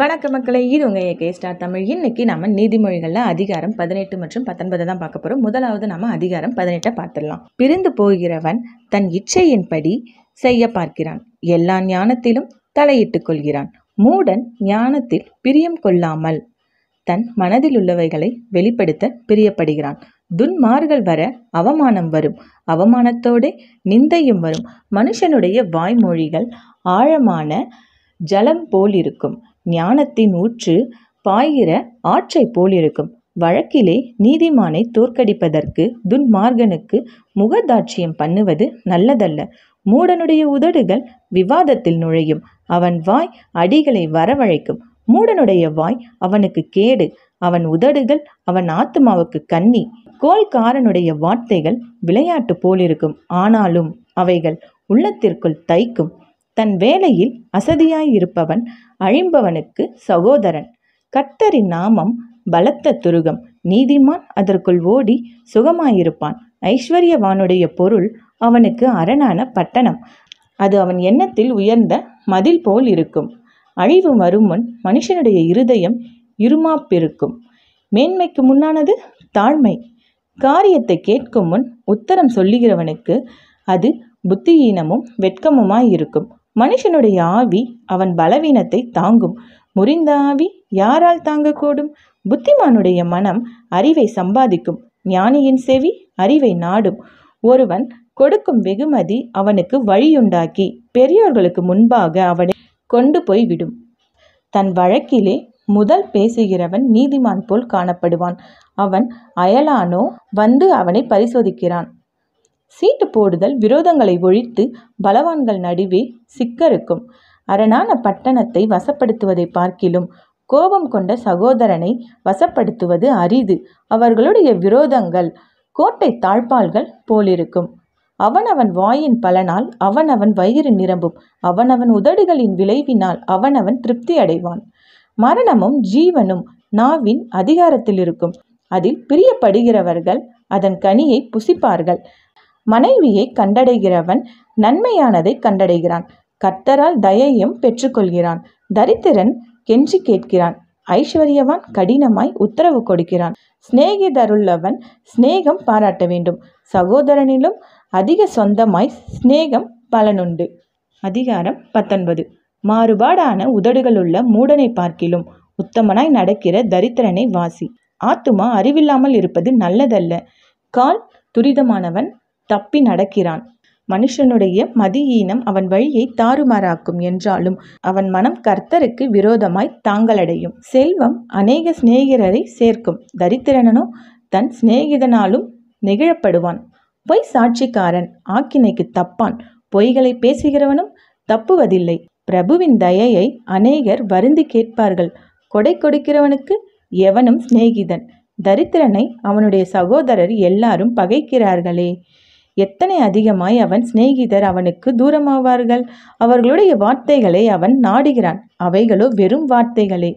வணக்க மக்களை இது உங்கள் ஏகே ஸ்டார் தமிழ் இன்னைக்கு நம்ம நீதிமொழிகளில் அதிகாரம் பதினெட்டு மற்றும் பத்தொன்பது தான் பார்க்க போகிறோம் முதலாவது நம்ம அதிகாரம் பதினெட்டை பார்த்துடலாம் பிரிந்து போகிறவன் தன் இச்சையின்படி செய்ய பார்க்கிறான் எல்லா ஞானத்திலும் தலையிட்டு கொள்கிறான் மூடன் ஞானத்தில் பிரியம் கொள்ளாமல் தன் மனதில் உள்ளவைகளை வெளிப்படுத்த பிரியப்படுகிறான் துன்மார்கள் வர அவமானம் வரும் அவமானத்தோடு நிந்தையும் வரும் மனுஷனுடைய வாய்மொழிகள் ஆழமான ஜலம் போல் இருக்கும் ஞானத்தின் ஊற்று பாய்கிற ஆற்றை போலிருக்கும் வழக்கிலே நீதிமானை தோற்கடிப்பதற்கு துன்மார்கனுக்கு முகதாட்சியம் பண்ணுவது நல்லதல்ல மூடனுடைய உதடுகள் விவாதத்தில் நுழையும் அவன் வாய் அடிகளை வரவழைக்கும் மூடனுடைய வாய் அவனுக்கு கேடு அவன் உதடுகள் அவன் ஆத்மாவுக்கு கன்னி கோல்காரனுடைய வார்த்தைகள் விளையாட்டு போலிருக்கும் ஆனாலும் அவைகள் உள்ளத்திற்குள் தைக்கும் தன் வேலையில் அசதியாயிருப்பவன் அழிம்பவனுக்கு சகோதரன் கர்த்தரின் நாமம் பலத்த துருகம் நீதிமான் அதற்குள் ஓடி சுகமாயிருப்பான் ஐஸ்வர்யவானுடைய பொருள் அவனுக்கு அரணான பட்டணம் அது அவன் எண்ணத்தில் உயர்ந்த மதில் போல் இருக்கும் அழிவு வரும் முன் மனுஷனுடைய இருதயம் இருமாப்பிருக்கும் மேன்மைக்கு முன்னானது தாழ்மை காரியத்தை கேட்கும் முன் உத்தரம் சொல்லுகிறவனுக்கு அது புத்தியீனமும் வெட்கமுமாய் இருக்கும் மனுஷனுடைய ஆவி அவன் பலவீனத்தை தாங்கும் முறிந்த ஆவி யாரால் தாங்கக்கூடும் புத்திமானுடைய மனம் அறிவை சம்பாதிக்கும் ஞானியின் செவி அறிவை நாடும் ஒருவன் கொடுக்கும் வெகுமதி அவனுக்கு வழியுண்டாக்கி பெரியோர்களுக்கு முன்பாக அவனை கொண்டு போய் விடும் தன் வழக்கிலே முதல் பேசுகிறவன் நீதிமான் போல் காணப்படுவான் அவன் அயலானோ வந்து அவனை பரிசோதிக்கிறான் சீட்டு போடுதல் விரோதங்களை ஒழித்து பலவான்கள் நடுவே சிக்கருக்கும் அரணான பட்டணத்தை வசப்படுத்துவதை பார்க்கிலும் கோபம் கொண்ட சகோதரனை வசப்படுத்துவது அரிது அவர்களுடைய விரோதங்கள் கோட்டை தாழ்பால்கள் போலிருக்கும் அவனவன் வாயின் பலனால் அவனவன் வயிறு நிரம்பும் அவனவன் உதடுகளின் விளைவினால் அவனவன் திருப்தி அடைவான் மரணமும் ஜீவனும் நாவின் அதிகாரத்தில் இருக்கும் அதில் பிரியப்படுகிறவர்கள் அதன் கனியை புசிப்பார்கள் மனைவியை கண்டடைகிறவன் நன்மையானதை கண்டடைகிறான் கர்த்தரால் தயையும் பெற்றுக்கொள்கிறான் தரித்திரன் கெஞ்சி கேட்கிறான் ஐஸ்வர்யவான் கடினமாய் உத்தரவு கொடுக்கிறான் சிநேகிதருள்ளவன் சிநேகம் பாராட்ட வேண்டும் சகோதரனிலும் அதிக சொந்தமாய் சிநேகம் பலனுண்டு அதிகாரம் பத்தொன்பது மாறுபாடான உதடுகளுள்ள மூடனை பார்க்கிலும் உத்தமனாய் நடக்கிற தரித்திரனை வாசி ஆத்துமா அறிவில்லாமல் இருப்பது நல்லதல்ல கால் துரிதமானவன் தப்பி நடக்கிறான் மனுஷனுடைய மதியீனம் அவன் வழியை தாறுமாறாக்கும் என்றாலும் அவன் மனம் கர்த்தருக்கு விரோதமாய் தாங்களடையும் செல்வம் அநேக சிநேகிரரை சேர்க்கும் தரித்திரனோ தன் சிநேகிதனாலும் நெகிழப்படுவான் பொய் சாட்சிக்காரன் ஆக்கினைக்கு தப்பான் பொய்களை பேசுகிறவனும் தப்புவதில்லை பிரபுவின் தயையை அநேகர் வருந்தி கேட்பார்கள் கொடை கொடுக்கிறவனுக்கு எவனும் சிநேகிதன் தரித்திரனை அவனுடைய சகோதரர் எல்லாரும் பகைக்கிறார்களே எத்தனை அதிகமாய் அவன் சிநேகிதர் அவனுக்கு தூரமாவார்கள் அவர்களுடைய வார்த்தைகளை அவன் நாடுகிறான் அவைகளோ வெறும் வார்த்தைகளே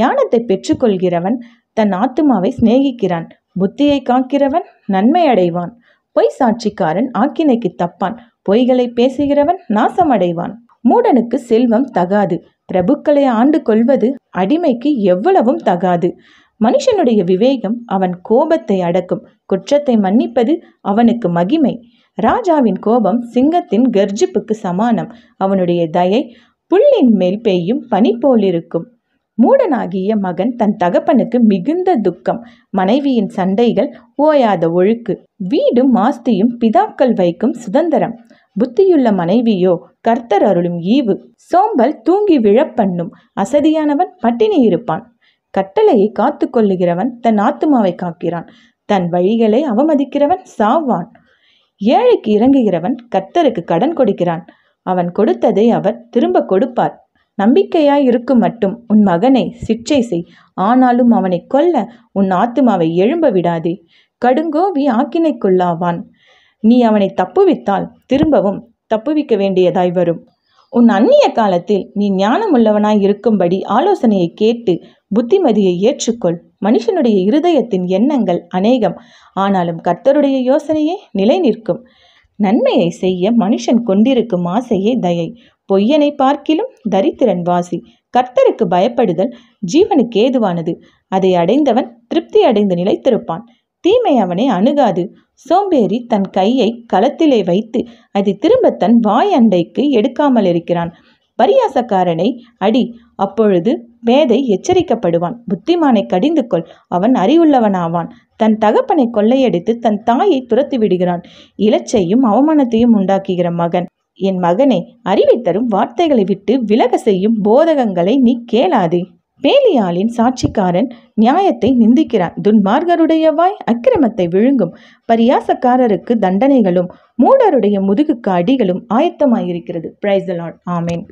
ஞானத்தை பெற்றுக்கொள்கிறவன் தன் ஆத்துமாவை சிநேகிக்கிறான் புத்தியை காக்கிறவன் நன்மை அடைவான் பொய் சாட்சிக்காரன் ஆக்கினைக்கு தப்பான் பொய்களை பேசுகிறவன் நாசமடைவான் மூடனுக்கு செல்வம் தகாது பிரபுக்களை ஆண்டு கொள்வது அடிமைக்கு எவ்வளவும் தகாது மனுஷனுடைய விவேகம் அவன் கோபத்தை அடக்கும் குற்றத்தை மன்னிப்பது அவனுக்கு மகிமை ராஜாவின் கோபம் சிங்கத்தின் கர்ஜிப்புக்கு சமானம் அவனுடைய தயை புல்லின் மேல் பெய்யும் பனி போலிருக்கும் மூடனாகிய மகன் தன் தகப்பனுக்கு மிகுந்த துக்கம் மனைவியின் சண்டைகள் ஓயாத ஒழுக்கு வீடும் மாஸ்தியும் பிதாக்கள் வைக்கும் சுதந்திரம் புத்தியுள்ள மனைவியோ கர்த்தர் அருளும் ஈவு சோம்பல் தூங்கி விழப்பண்ணும் அசதியானவன் பட்டினி இருப்பான் கட்டளையை காத்து கொள்ளுகிறவன் தன் ஆத்துமாவை காக்கிறான் தன் வழிகளை அவமதிக்கிறவன் சாவான் ஏழைக்கு இறங்குகிறவன் கத்தருக்கு கடன் கொடுக்கிறான் அவன் கொடுத்ததை அவர் திரும்ப கொடுப்பார் நம்பிக்கையாய் இருக்கும் மட்டும் உன் மகனை சிற்றை செய் ஆனாலும் அவனை கொல்ல உன் ஆத்துமாவை எழும்ப விடாதே கடுங்கோவி ஆக்கினைக்குள்ளாவான் நீ அவனை தப்புவித்தால் திரும்பவும் தப்புவிக்க வேண்டியதாய் வரும் உன் அந்நிய காலத்தில் நீ ஞானம் உள்ளவனாய் இருக்கும்படி ஆலோசனையை கேட்டு புத்திமதியை ஏற்றுக்கொள் மனுஷனுடைய இருதயத்தின் எண்ணங்கள் அநேகம் ஆனாலும் கர்த்தருடைய யோசனையே நிலை நிற்கும் நன்மையை செய்ய மனுஷன் கொண்டிருக்கும் ஆசையே தயை பொய்யனை பார்க்கிலும் தரித்திரன் வாசி கர்த்தருக்கு பயப்படுதல் ஜீவனுக்கு ஏதுவானது அதை அடைந்தவன் திருப்தி அடைந்து நிலைத்திருப்பான் தீமை அவனை அணுகாது சோம்பேறி தன் கையை களத்திலே வைத்து அதை திரும்ப தன் வாய் அண்டைக்கு எடுக்காமல் இருக்கிறான் பரியாசக்காரனை அடி அப்பொழுது மேதை எச்சரிக்கப்படுவான் புத்திமானை கடிந்து கொள் அவன் அறிவுள்ளவனாவான் தன் தகப்பனை கொள்ளையடித்து தன் தாயை துரத்தி விடுகிறான் இலச்சையும் அவமானத்தையும் உண்டாக்குகிற மகன் என் மகனே அறிவை தரும் வார்த்தைகளை விட்டு விலக செய்யும் போதகங்களை நீ கேளாதே பேலியாலின் சாட்சிக்காரன் நியாயத்தை நிந்திக்கிறான் துன்மார்கருடைய வாய் அக்கிரமத்தை விழுங்கும் பரியாசக்காரருக்கு தண்டனைகளும் மூடருடைய முதுகுக்கு அடிகளும் ஆயத்தமாயிருக்கிறது பிரைஸ் லார்ட் ஆமேன்